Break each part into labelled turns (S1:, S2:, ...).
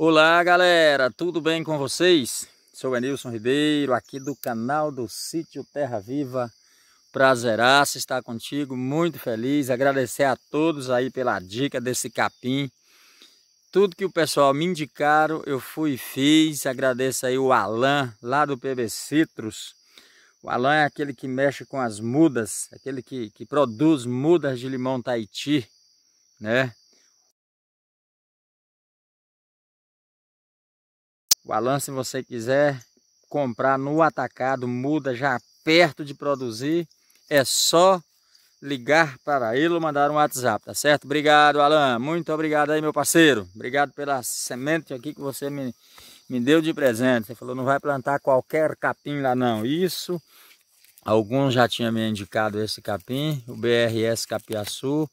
S1: Olá galera, tudo bem com vocês? Sou Nilson Ribeiro, aqui do canal do Sítio Terra Viva. Prazeraço estar contigo, muito feliz. Agradecer a todos aí pela dica desse capim. Tudo que o pessoal me indicaram, eu fui e fiz. Agradeço aí o Alan, lá do PB Citrus. O Alan é aquele que mexe com as mudas, aquele que, que produz mudas de limão Tahiti, né? O Alan, se você quiser comprar no atacado, muda já perto de produzir, é só ligar para ele ou mandar um WhatsApp, tá certo? Obrigado, Alan. Muito obrigado aí, meu parceiro. Obrigado pela semente aqui que você me, me deu de presente. Você falou, não vai plantar qualquer capim lá não. Isso, alguns já tinham me indicado esse capim, o BRS Capiaçu.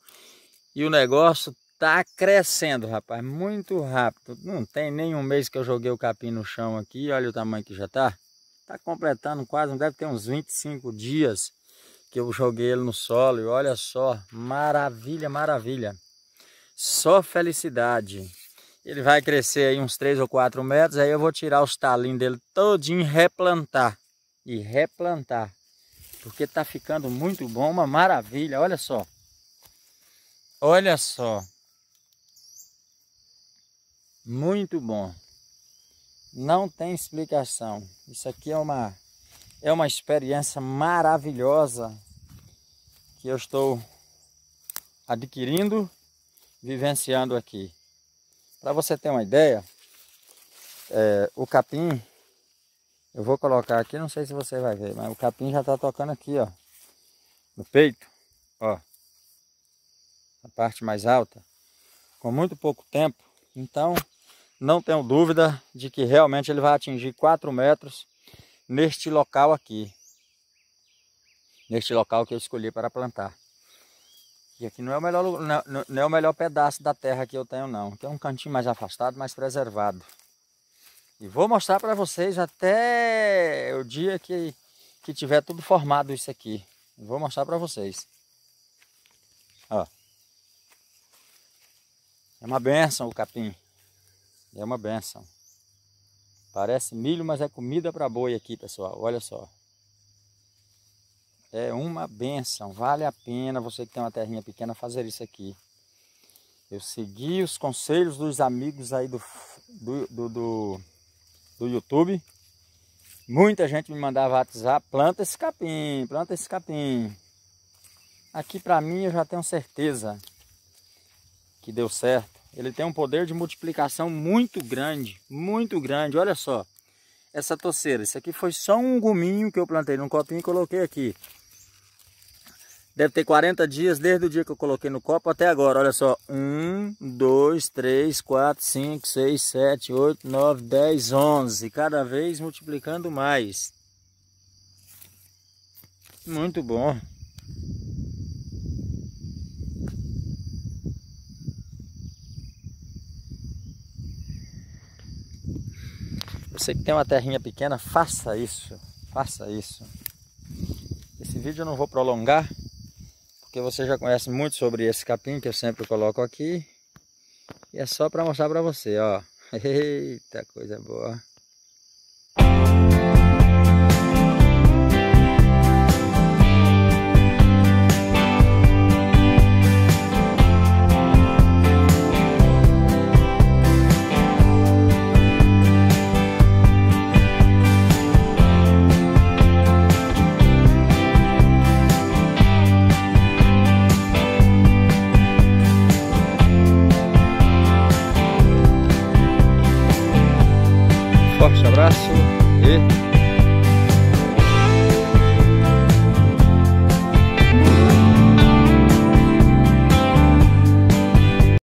S1: E o negócio tá crescendo, rapaz, muito rápido. Não tem nenhum mês que eu joguei o capim no chão aqui, olha o tamanho que já tá. Tá completando quase, não deve ter uns 25 dias que eu joguei ele no solo e olha só, maravilha, maravilha. Só felicidade. Ele vai crescer aí uns 3 ou 4 metros, aí eu vou tirar os talinhos dele todinho e replantar. E replantar. Porque tá ficando muito bom, uma maravilha, olha só. Olha só. Muito bom. Não tem explicação. Isso aqui é uma é uma experiência maravilhosa que eu estou adquirindo, vivenciando aqui. Para você ter uma ideia, é, o capim, eu vou colocar aqui, não sei se você vai ver, mas o capim já está tocando aqui, ó, no peito, ó, a parte mais alta, com muito pouco tempo. Então, não tenho dúvida de que realmente ele vai atingir 4 metros neste local aqui. Neste local que eu escolhi para plantar. E aqui não é o melhor, não, não é o melhor pedaço da terra que eu tenho não. Aqui é um cantinho mais afastado, mais preservado. E vou mostrar para vocês até o dia que, que tiver tudo formado isso aqui. Vou mostrar para vocês. Ó. É uma benção o capim é uma benção. Parece milho, mas é comida para boi aqui, pessoal. Olha só. É uma benção. Vale a pena você que tem uma terrinha pequena fazer isso aqui. Eu segui os conselhos dos amigos aí do, do, do, do, do YouTube. Muita gente me mandava WhatsApp, planta esse capim, planta esse capim. Aqui para mim eu já tenho certeza que deu certo. Ele tem um poder de multiplicação muito grande, muito grande. Olha só essa toceira. Isso aqui foi só um guminho que eu plantei num copinho e coloquei aqui. Deve ter 40 dias desde o dia que eu coloquei no copo até agora. Olha só. 1, 2, 3, 4, 5, 6, 7, 8, 9, 10, 11. Cada vez multiplicando mais. Muito bom. Você que tem uma terrinha pequena, faça isso. Faça isso. Esse vídeo eu não vou prolongar, porque você já conhece muito sobre esse capim que eu sempre coloco aqui. E é só para mostrar para você, ó. Eita, coisa boa. abraço e